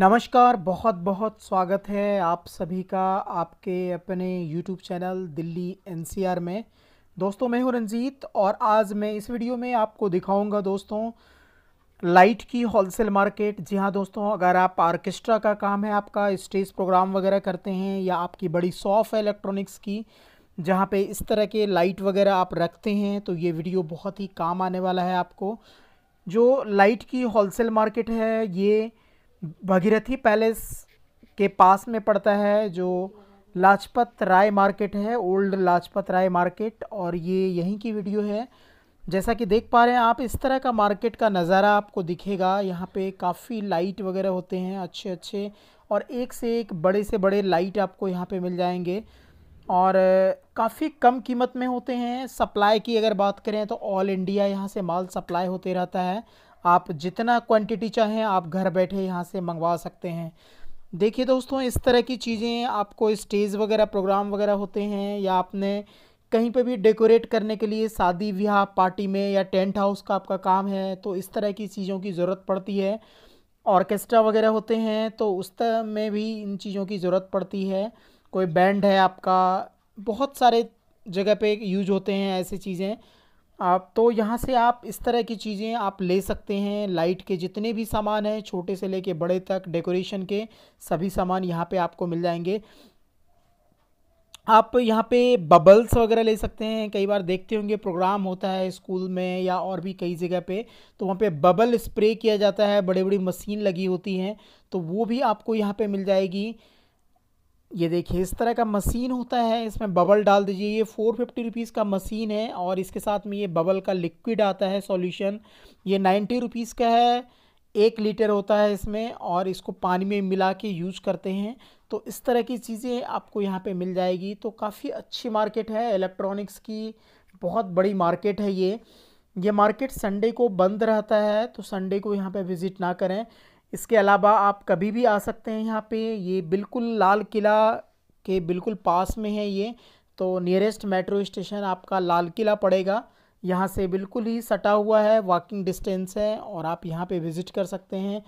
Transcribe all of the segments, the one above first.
नमस्कार बहुत बहुत स्वागत है आप सभी का आपके अपने YouTube चैनल दिल्ली एनसीआर में दोस्तों मैं हूं रंजीत और आज मैं इस वीडियो में आपको दिखाऊंगा दोस्तों लाइट की होलसेल मार्केट जी हाँ दोस्तों अगर आप आर्केस्ट्रा का काम है आपका स्टेज प्रोग्राम वगैरह करते हैं या आपकी बड़ी सॉफ है इलेक्ट्रॉनिक्स की जहाँ पे इस तरह के लाइट वगैरह आप रखते हैं तो ये वीडियो बहुत ही काम आने वाला है आपको जो लाइट की होलसेल मार्केट है ये भगीरथी पैलेस के पास में पड़ता है जो लाजपत राय मार्केट है ओल्ड लाजपत राय मार्केट और ये यहीं की वीडियो है जैसा कि देख पा रहे हैं आप इस तरह का मार्केट का नज़ारा आपको दिखेगा यहाँ पे काफ़ी लाइट वगैरह होते हैं अच्छे अच्छे और एक से एक बड़े से बड़े लाइट आपको यहाँ पे मिल जाएंगे और काफ़ी कम कीमत में होते हैं सप्लाई की अगर बात करें तो ऑल इंडिया यहाँ से माल सप्लाई होते रहता है आप जितना क्वांटिटी चाहें आप घर बैठे यहाँ से मंगवा सकते हैं देखिए दोस्तों इस तरह की चीज़ें आपको स्टेज वगैरह प्रोग्राम वगैरह होते हैं या आपने कहीं पे भी डेकोरेट करने के लिए शादी ब्याह पार्टी में या टेंट हाउस का आपका काम है तो इस तरह की चीज़ों की ज़रूरत पड़ती है ऑर्केस्ट्रा वगैरह होते हैं तो उस में भी इन चीज़ों की ज़रूरत पड़ती है कोई बैंड है आपका बहुत सारे जगह पे यूज होते हैं ऐसी चीज़ें आप तो यहाँ से आप इस तरह की चीज़ें आप ले सकते हैं लाइट के जितने भी सामान हैं छोटे से लेके बड़े तक डेकोरेशन के सभी सामान यहाँ पे आपको मिल जाएंगे आप यहाँ पे बबल्स वगैरह ले सकते हैं कई बार देखते होंगे प्रोग्राम होता है स्कूल में या और भी कई जगह पे तो वहाँ पे बबल स्प्रे किया जाता है बड़ी बड़ी मशीन लगी होती हैं तो वो भी आपको यहाँ पर मिल जाएगी ये देखिए इस तरह का मशीन होता है इसमें बबल डाल दीजिए ये फोर फिफ्टी रुपीज़ का मशीन है और इसके साथ में ये बबल का लिक्विड आता है सॉल्यूशन ये नाइन्टी रुपीज़ का है एक लीटर होता है इसमें और इसको पानी में मिला के यूज करते हैं तो इस तरह की चीज़ें आपको यहाँ पे मिल जाएगी तो काफ़ी अच्छी मार्केट है इलेक्ट्रॉनिक्स की बहुत बड़ी मार्केट है ये ये मार्केट संडे को बंद रहता है तो संडे को यहाँ पर विज़िट ना करें इसके अलावा आप कभी भी आ सकते हैं यहाँ पे ये बिल्कुल लाल किला के बिल्कुल पास में है ये तो नियरेस्ट मेट्रो स्टेशन आपका लाल किला पड़ेगा यहाँ से बिल्कुल ही सटा हुआ है वॉकिंग डिस्टेंस है और आप यहाँ पे विज़िट कर सकते हैं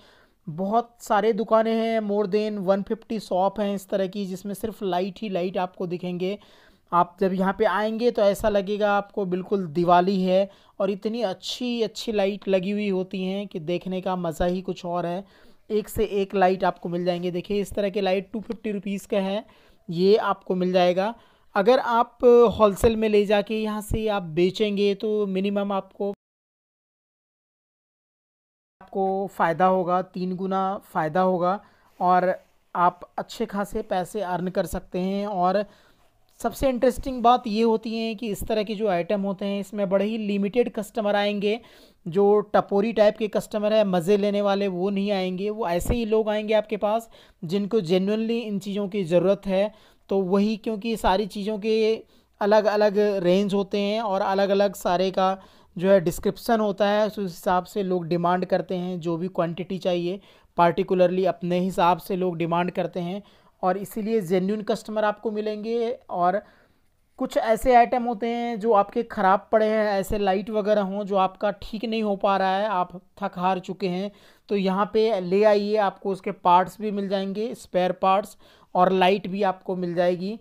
बहुत सारे दुकानें हैं मोर देन 150 शॉप हैं इस तरह की जिसमें सिर्फ लाइट ही लाइट आपको दिखेंगे आप जब यहाँ पे आएंगे तो ऐसा लगेगा आपको बिल्कुल दिवाली है और इतनी अच्छी अच्छी लाइट लगी हुई होती हैं कि देखने का मज़ा ही कुछ और है एक से एक लाइट आपको मिल जाएंगे देखिए इस तरह के लाइट टू फिफ्टी रुपीज़ का है ये आपको मिल जाएगा अगर आप होलसेल में ले जाके यहाँ से आप बेचेंगे तो मिनिमम आपको आपको फ़ायदा होगा तीन गुना फ़ायदा होगा और आप अच्छे खासे पैसे अर्न कर सकते हैं और सबसे इंटरेस्टिंग बात ये होती है कि इस तरह के जो आइटम होते हैं इसमें बड़े ही लिमिटेड कस्टमर आएंगे जो टपोरी टाइप के कस्टमर है मज़े लेने वाले वो नहीं आएंगे वो ऐसे ही लोग आएंगे आपके पास जिनको जेन्यनली इन चीज़ों की ज़रूरत है तो वही क्योंकि सारी चीज़ों के अलग अलग रेंज होते हैं और अलग अलग सारे का जो है डिस्क्रिप्सन होता है उस हिसाब से लोग डिमांड करते हैं जो भी क्वांटिटी चाहिए पार्टिकुलरली अपने हिसाब से लोग डिमांड करते हैं और इसीलिए जेन्यून कस्टमर आपको मिलेंगे और कुछ ऐसे आइटम होते हैं जो आपके ख़राब पड़े हैं ऐसे लाइट वगैरह हों जो आपका ठीक नहीं हो पा रहा है आप थक हार चुके हैं तो यहाँ पे ले आइए आपको उसके पार्ट्स भी मिल जाएंगे स्पेयर पार्ट्स और लाइट भी आपको मिल जाएगी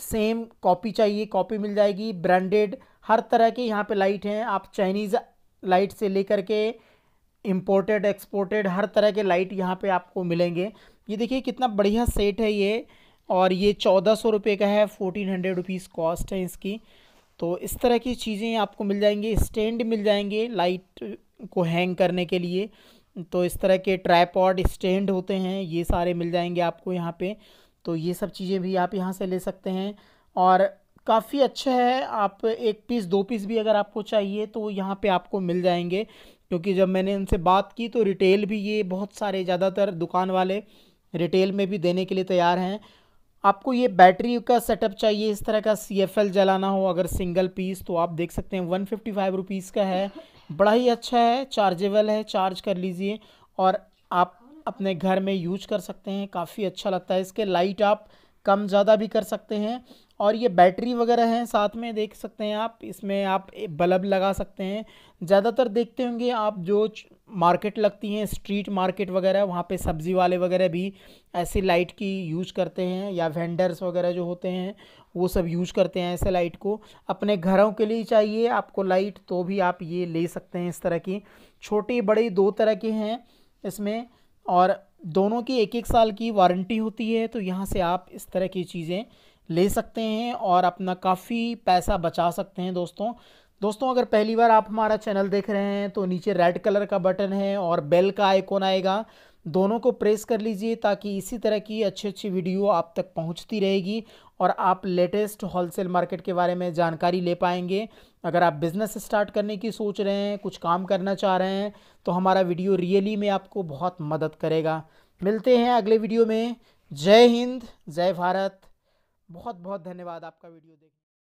सेम कॉपी चाहिए कॉपी मिल जाएगी ब्रांडेड हर तरह के यहाँ पे लाइट हैं आप चाइनीज़ लाइट से लेकर के इम्पोर्टेड एक्सपोर्टेड हर तरह के लाइट यहाँ पे आपको मिलेंगे ये देखिए कितना बढ़िया सेट है ये और ये चौदह सौ रुपये का है फोर्टीन हंड्रेड रुपीज़ कॉस्ट है इसकी तो इस तरह की चीज़ें आपको मिल जाएंगी स्टैंड मिल जाएंगे लाइट को हैंग करने के लिए तो इस तरह के ट्राईपॉड स्टैंड होते हैं ये सारे मिल जाएंगे आपको यहाँ पे तो ये सब चीज़ें भी आप यहाँ से ले सकते हैं और काफ़ी अच्छा है आप एक पीस दो पीस भी अगर आपको चाहिए तो यहाँ पे आपको मिल जाएंगे क्योंकि जब मैंने उनसे बात की तो रिटेल भी ये बहुत सारे ज़्यादातर दुकान वाले रिटेल में भी देने के लिए तैयार हैं आपको ये बैटरी का सेटअप चाहिए इस तरह का सी एफ एल जलाना हो अगर सिंगल पीस तो आप देख सकते हैं वन फिफ्टी फाइव रुपीज़ का है बड़ा ही अच्छा है चार्जेबल है चार्ज कर लीजिए और आप अपने घर में यूज कर सकते हैं काफ़ी अच्छा लगता है इसके लाइट आप कम ज़्यादा भी कर सकते हैं और ये बैटरी वगैरह हैं साथ में देख सकते हैं आप इसमें आप बल्ब लगा सकते हैं ज़्यादातर देखते होंगे आप जो मार्केट लगती हैं स्ट्रीट मार्केट वगैरह वहाँ पे सब्ज़ी वाले वगैरह भी ऐसे लाइट की यूज़ करते हैं या वेंडर्स वगैरह जो होते हैं वो सब यूज़ करते हैं ऐसे लाइट को अपने घरों के लिए चाहिए आपको लाइट तो भी आप ये ले सकते हैं इस तरह की छोटी बड़ी दो तरह के हैं इसमें और दोनों की एक एक साल की वारंटी होती है तो यहाँ से आप इस तरह की चीज़ें ले सकते हैं और अपना काफ़ी पैसा बचा सकते हैं दोस्तों दोस्तों अगर पहली बार आप हमारा चैनल देख रहे हैं तो नीचे रेड कलर का बटन है और बेल का आइकॉन आएगा दोनों को प्रेस कर लीजिए ताकि इसी तरह की अच्छी अच्छी वीडियो आप तक पहुंचती रहेगी और आप लेटेस्ट होलसेल मार्केट के बारे में जानकारी ले पाएंगे अगर आप बिज़नेस स्टार्ट करने की सोच रहे हैं कुछ काम करना चाह रहे हैं तो हमारा वीडियो रियली में आपको बहुत मदद करेगा मिलते हैं अगले वीडियो में जय हिंद जय भारत बहुत बहुत धन्यवाद आपका वीडियो देख